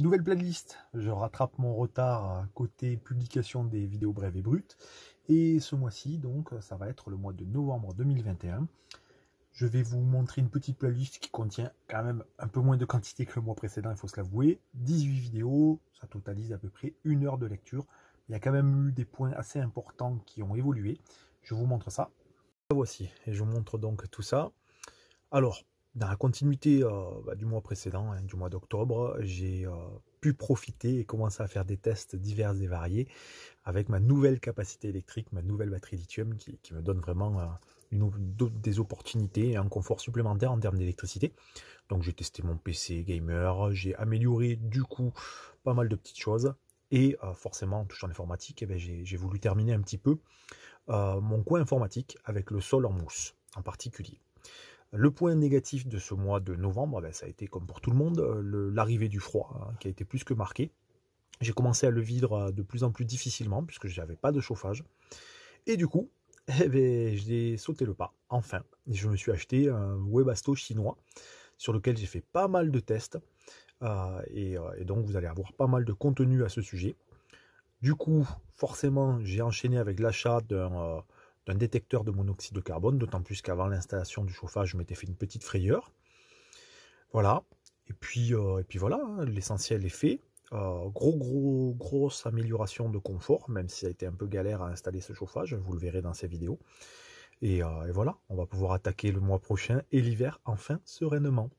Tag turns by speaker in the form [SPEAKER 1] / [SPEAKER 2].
[SPEAKER 1] Nouvelle playlist, je rattrape mon retard côté publication des vidéos brèves et brutes. Et ce mois-ci, donc, ça va être le mois de novembre 2021. Je vais vous montrer une petite playlist qui contient quand même un peu moins de quantité que le mois précédent, il faut se l'avouer. 18 vidéos, ça totalise à peu près une heure de lecture. Il y a quand même eu des points assez importants qui ont évolué. Je vous montre ça. voici, et je vous montre donc tout ça. Alors, dans la continuité euh, bah, du mois précédent, hein, du mois d'octobre, j'ai euh, pu profiter et commencer à faire des tests divers et variés avec ma nouvelle capacité électrique, ma nouvelle batterie lithium qui, me donne vraiment euh, des opportunités et un confort supplémentaire en termes d'électricité. Donc j'ai testé mon PC gamer, j'ai amélioré du coup pas mal de petites choses. Et forcément, en touchant l'informatique, eh ben, j'ai voulu terminer un petit peu mon coin informatique avec le sol en mousse en particulier. Le point négatif de ce mois de novembre, ben, ça a été comme pour tout le monde, euh, l'arrivée du froid, hein, qui a été plus que marquée. J'ai commencé à le vivre euh, de plus en plus difficilement, puisque je n'avais pas de chauffage. Et du coup, eh ben, j'ai sauté le pas, enfin. Je me suis acheté un Webasto chinois, sur lequel j'ai fait pas mal de tests. Euh, et, et donc, vous allez avoir pas mal de contenu à ce sujet. Du coup, forcément, j'ai enchaîné avec l'achat d'un d'un détecteur de monoxyde de carbone, d'autant plus qu'avant l'installation du chauffage, je m'étais fait une petite frayeur. Voilà. Et puis, euh, et puis voilà, hein, l'essentiel est fait. Euh, gros, gros, grosse amélioration de confort, même si ça a été un peu galère à installer ce chauffage, vous le verrez dans ces vidéos. et euh, voilà, on va pouvoir attaquer le mois prochain et l'hiver enfin sereinement.